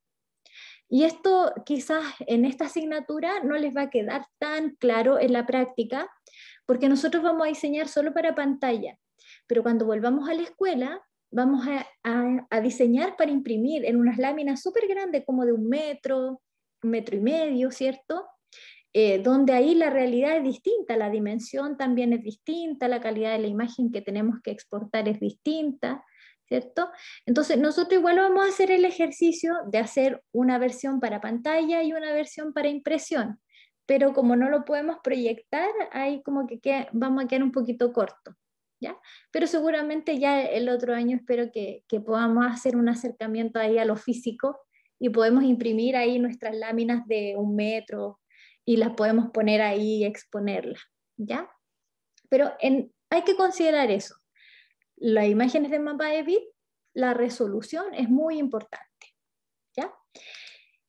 Speaker 1: Y esto quizás en esta asignatura no les va a quedar tan claro en la práctica, porque nosotros vamos a diseñar solo para pantalla, pero cuando volvamos a la escuela vamos a, diseñar para imprimir en unas láminas súper grandes, como de un metro, un metro y medio, ¿cierto? Eh, donde ahí la realidad es distinta, la dimensión también es distinta, la calidad de la imagen que tenemos que exportar es distinta, ¿cierto? Entonces, nosotros igual vamos a hacer el ejercicio de hacer una versión para pantalla y una versión para impresión, pero como no lo podemos proyectar, ahí como que vamos a quedar un poquito corto. ¿Ya? Pero seguramente ya el otro año espero que, que podamos hacer un acercamiento ahí a lo físico y podemos imprimir ahí nuestras láminas de un metro, y las podemos poner ahí y exponerla, ¿ya? Pero hay que considerar eso. Las imágenes de mapa de bit, la resolución es muy importante, ¿ya?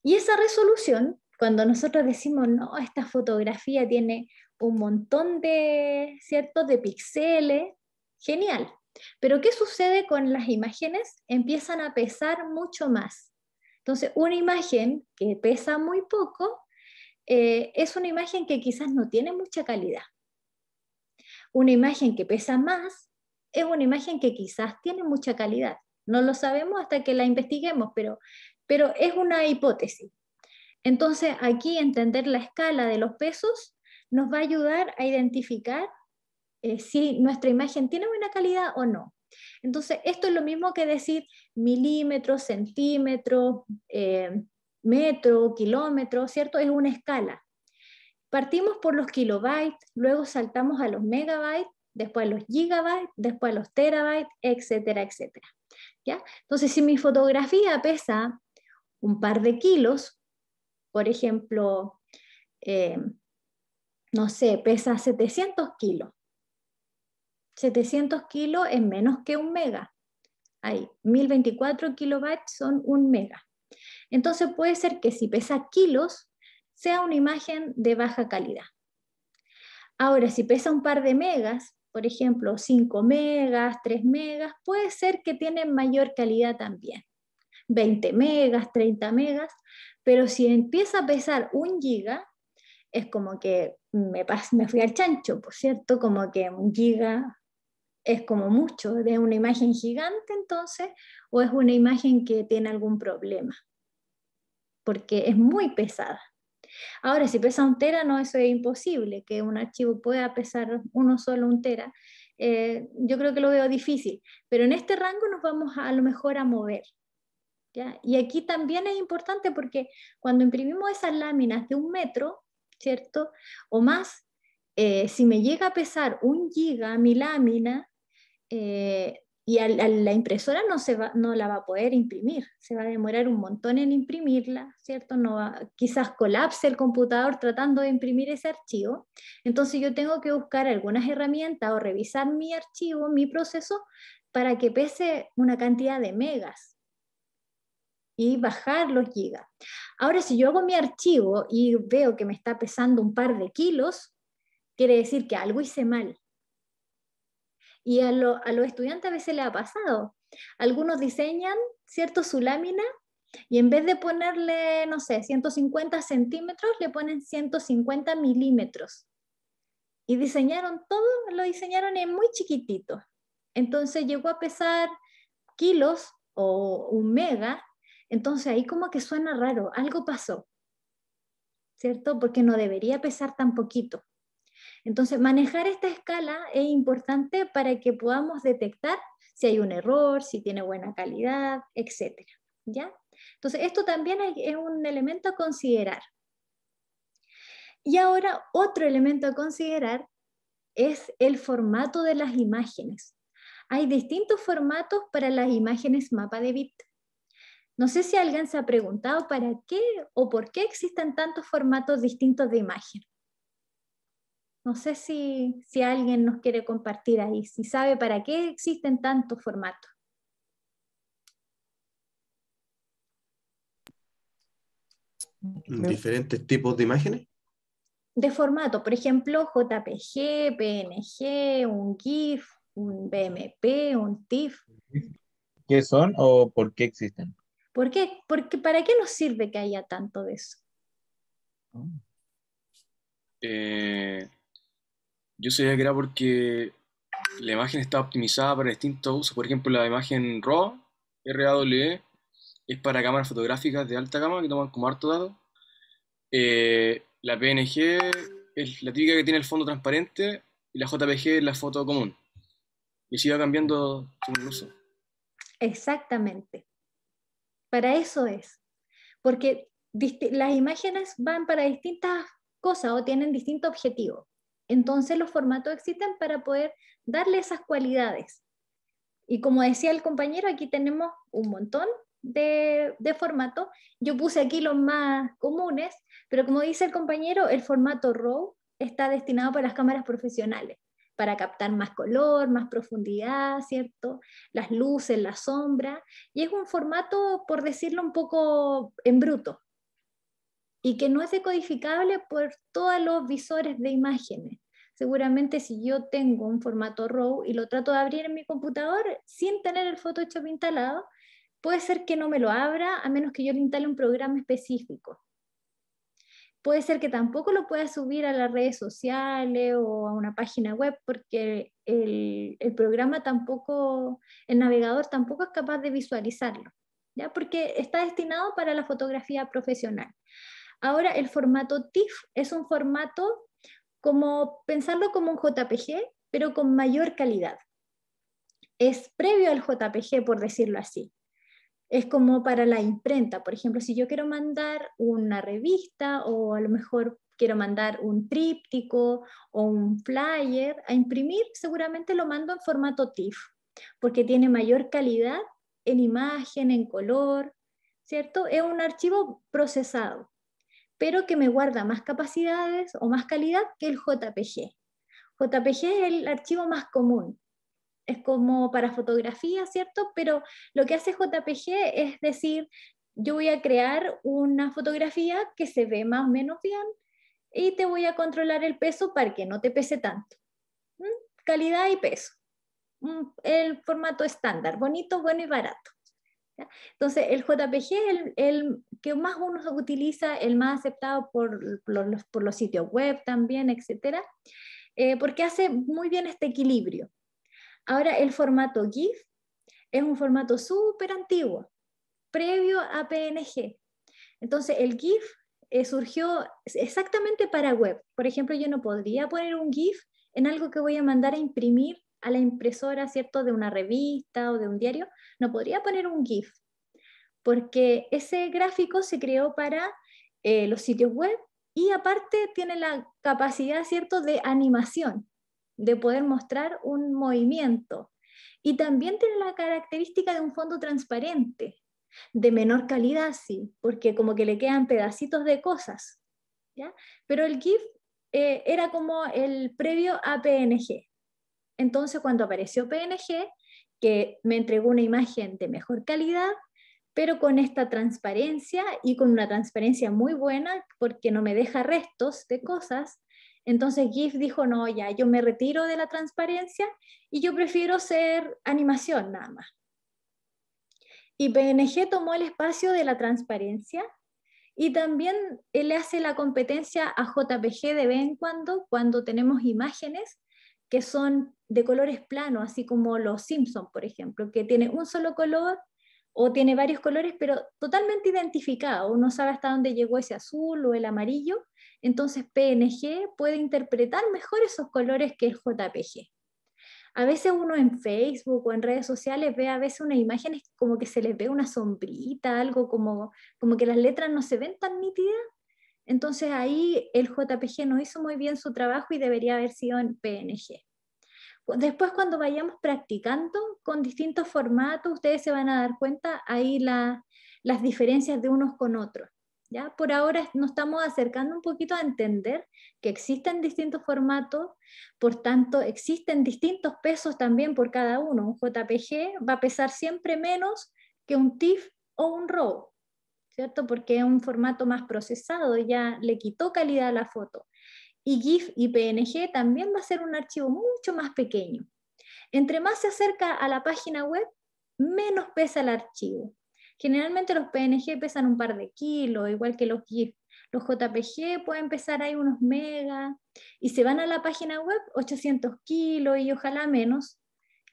Speaker 1: Y esa resolución, cuando nosotros decimos, no, esta fotografía tiene un montón de, ¿cierto?, de píxeles, genial. Pero ¿qué sucede con las imágenes? Empiezan a pesar mucho más. Entonces, una imagen que pesa muy poco eh, es una imagen que quizás no tiene mucha calidad. Una imagen que pesa más es una imagen que quizás tiene mucha calidad. No lo sabemos hasta que la investiguemos, pero, pero es una hipótesis. Entonces, aquí entender la escala de los pesos nos va a ayudar a identificar eh, si nuestra imagen tiene buena calidad o no. Entonces, esto es lo mismo que decir milímetros, centímetros, eh, metro, kilómetro, ¿cierto? Es una escala. Partimos por los kilobytes, luego saltamos a los megabytes, después a los gigabytes, después a los terabytes, etcétera, etcétera. ¿Ya? Entonces, si mi fotografía pesa un par de kilos, por ejemplo, eh, no sé, pesa 700 kilos. 700 kilos es menos que un mega. Ahí, 1024 kilobytes son un mega. Entonces puede ser que si pesa kilos, sea una imagen de baja calidad. Ahora, si pesa un par de megas, por ejemplo, 5 megas, 3 megas, puede ser que tiene mayor calidad también. 20 megas, 30 megas, pero si empieza a pesar un giga, es como que me, fui al chancho, por cierto, como que un giga es como mucho, de una imagen gigante entonces, o es una imagen que tiene algún problema porque es muy pesada. Ahora, si pesa un tera, no, eso es imposible, que un archivo pueda pesar uno solo un tera. Eh, yo creo que lo veo difícil, pero en este rango nos vamos a, lo mejor a mover. ¿ya? Y aquí también es importante porque cuando imprimimos esas láminas de un metro, ¿cierto? O más, eh, si me llega a pesar un giga mi lámina, eh, y a, la impresora no, se no la va a poder imprimir, se va a demorar un montón en imprimirla, ¿cierto? No quizás colapse el computador tratando de imprimir ese archivo. Entonces yo tengo que buscar algunas herramientas o revisar mi archivo, mi proceso, para que pese una cantidad de megas y bajar los gigas. Ahora, si yo hago mi archivo y veo que me está pesando un par de kilos, quiere decir que algo hice mal, y a, los estudiantes a veces le ha pasado. Algunos diseñan, ¿cierto?, su lámina y en vez de ponerle, no sé, 150 centímetros, le ponen 150 milímetros. Y diseñaron todo, lo diseñaron en muy chiquitito. Entonces llegó a pesar kilos o un mega. Entonces ahí como que suena raro, algo pasó, ¿cierto? Porque no debería pesar tan poquito. Entonces, manejar esta escala es importante para que podamos detectar si hay un error, si tiene buena calidad, etc. ¿Ya? Entonces, esto también es un elemento a considerar. Y ahora, otro elemento a considerar es el formato de las imágenes. Hay distintos formatos para las imágenes mapa de bit. No sé si alguien se ha preguntado para qué o por qué existen tantos formatos distintos de imagen. No sé si, alguien nos quiere compartir ahí, si sabe para qué existen tantos formatos.
Speaker 2: Mm. ¿Diferentes tipos de imágenes?
Speaker 1: De formato, por ejemplo, JPG, PNG, un GIF, un BMP, un TIFF.
Speaker 2: ¿Qué son o por qué existen?
Speaker 1: ¿Por qué? ¿Para qué nos sirve que haya tanto de eso? Oh.
Speaker 2: Eh, yo sabía que era porque la imagen está optimizada para distintos usos. Por ejemplo, la imagen RAW, RAWE, es para cámaras fotográficas de alta gama que toman como harto dado. Eh, la PNG es la típica que tiene el fondo transparente y la JPG es la foto común. Y sigue cambiando su uso.
Speaker 1: Exactamente. Para eso es. Porque las imágenes van para distintas cosas o tienen distintos objetivos. Entonces los formatos existen para poder darle esas cualidades. Y como decía el compañero, aquí tenemos un montón de, formatos. Yo puse aquí los más comunes, pero como dice el compañero, el formato RAW está destinado para las cámaras profesionales, para captar más color, más profundidad, ¿cierto? Las luces, la sombra, y es un formato, por decirlo un poco en bruto, y que no es decodificable por todos los visores de imágenes. Seguramente si yo tengo un formato RAW y lo trato de abrir en mi computador sin tener el Photoshop instalado, puede ser que no me lo abra a menos que yo le instale un programa específico. Puede ser que tampoco lo pueda subir a las redes sociales o a una página web porque el, el programa tampoco, el navegador tampoco es capaz de visualizarlo, ¿ya? porque está destinado para la fotografía profesional. Ahora el formato TIFF es un formato como pensarlo como un JPG, pero con mayor calidad. Es previo al JPG, por decirlo así. Es como para la imprenta, por ejemplo, si yo quiero mandar una revista o a lo mejor quiero mandar un tríptico o un flyer a imprimir, seguramente lo mando en formato TIFF, porque tiene mayor calidad en imagen, en color, ¿cierto? Es un archivo procesado pero que me guarda más capacidades o más calidad que el JPG. JPG es el archivo más común. Es como para fotografía, ¿cierto? Pero lo que hace JPG es decir, yo voy a crear una fotografía que se ve más o menos bien y te voy a controlar el peso para que no te pese tanto. ¿Mm? Calidad y peso. ¿Mm? El formato estándar, bonito, bueno y barato. Entonces, el JPG es el que más uno utiliza, el más aceptado por, los, sitios web también, etcétera, eh, porque hace muy bien este equilibrio. Ahora, el formato GIF es un formato súper antiguo, previo a PNG. Entonces, el GIF eh, surgió exactamente para web. Por ejemplo, yo no podría poner un GIF en algo que voy a mandar a imprimir a la impresora, ¿cierto?, de una revista o de un diario. No podría poner un GIF porque ese gráfico se creó para eh, los sitios web y aparte tiene la capacidad, ¿cierto?, de animación, de poder mostrar un movimiento. Y también tiene la característica de un fondo transparente, de menor calidad, sí, porque como que le quedan pedacitos de cosas. Pero el GIF eh, era como el previo a PNG. Entonces, cuando apareció PNG, que me entregó una imagen de mejor calidad, pero con esta transparencia y con una transparencia muy buena porque no me deja restos de cosas. Entonces GIF dijo, no, ya, yo me retiro de la transparencia y yo prefiero ser animación nada más. Y PNG tomó el espacio de la transparencia y también le hace la competencia a JPG de vez en cuando, cuando tenemos imágenes que son de colores planos, así como los Simpson, por ejemplo, que tiene un solo color o tiene varios colores, pero totalmente identificado. Uno sabe hasta dónde llegó ese azul o el amarillo. Entonces PNG puede interpretar mejor esos colores que el JPG. A veces uno en Facebook o en redes sociales ve a veces unas imágenes como que se les ve una sombrita, algo como, como que las letras no se ven tan nítidas. Entonces ahí el JPG no hizo muy bien su trabajo y debería haber sido en PNG. Después cuando vayamos practicando con distintos formatos, ustedes se van a dar cuenta ahí las diferencias de unos con otros. ¿ya? Por ahora nos estamos acercando un poquito a entender que existen distintos formatos, por tanto existen distintos pesos también por cada uno. Un JPG va a pesar siempre menos que un TIFF o un RAW, ¿cierto? Porque es un formato más procesado, ya le quitó calidad a la foto y GIF y PNG también va a ser un archivo mucho más pequeño. Entre más se acerca a la página web, menos pesa el archivo. Generalmente los PNG pesan un par de kilos, igual que los GIF. Los JPG pueden pesar ahí unos megas y se van a la página web 800 kilos y ojalá menos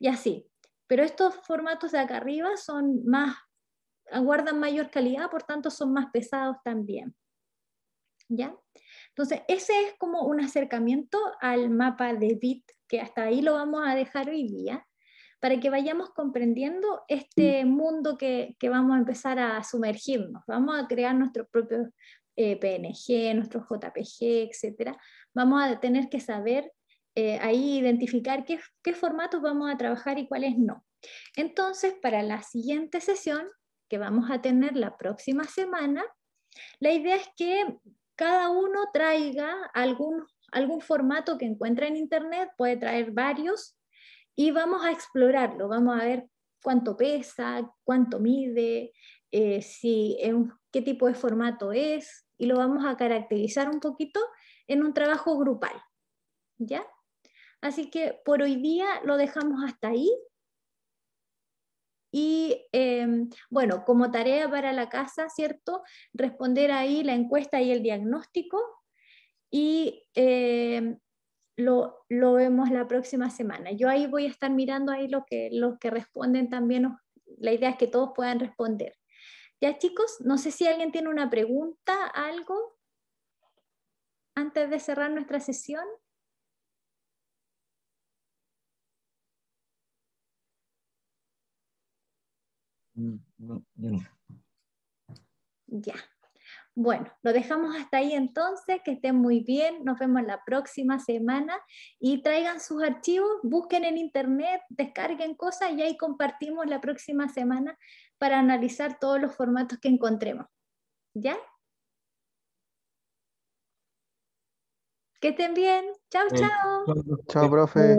Speaker 1: y así. Pero estos formatos de acá arriba son más, aguardan mayor calidad, por tanto son más pesados también. ¿Ya? Entonces, ese es como un acercamiento al mapa de BIT, que hasta ahí lo vamos a dejar hoy día, para que vayamos comprendiendo este mm. mundo que, vamos a empezar a sumergirnos. Vamos a crear nuestros propios eh, PNG, nuestros JPG, etc. Vamos a tener que saber eh, ahí identificar qué, qué formatos vamos a trabajar y cuáles no. Entonces, para la siguiente sesión, que vamos a tener la próxima semana, la idea es que cada uno traiga algún, algún formato que encuentre en Internet, puede traer varios, y vamos a explorarlo, vamos a ver cuánto pesa, cuánto mide, eh, si, qué tipo de formato es, y lo vamos a caracterizar un poquito en un trabajo grupal. ¿Ya? Así que por hoy día lo dejamos hasta ahí. Y em, bueno, como tarea para la casa, ¿cierto? Responder ahí la encuesta y el diagnóstico. Y em, lo, vemos la próxima semana. Yo ahí voy a estar mirando ahí lo que, los que responden también. La idea es que todos puedan responder. Ya chicos, no sé si alguien tiene una pregunta, algo, antes de cerrar nuestra sesión.
Speaker 2: Mm, ya.
Speaker 1: Bueno, lo dejamos hasta ahí entonces, que estén muy bien, nos vemos la próxima semana y traigan sus archivos, busquen en internet, descarguen cosas y ahí compartimos la próxima semana para analizar todos los formatos que encontremos. ¿Ya? Que estén bien. Chao, chao.
Speaker 2: Chao, profe.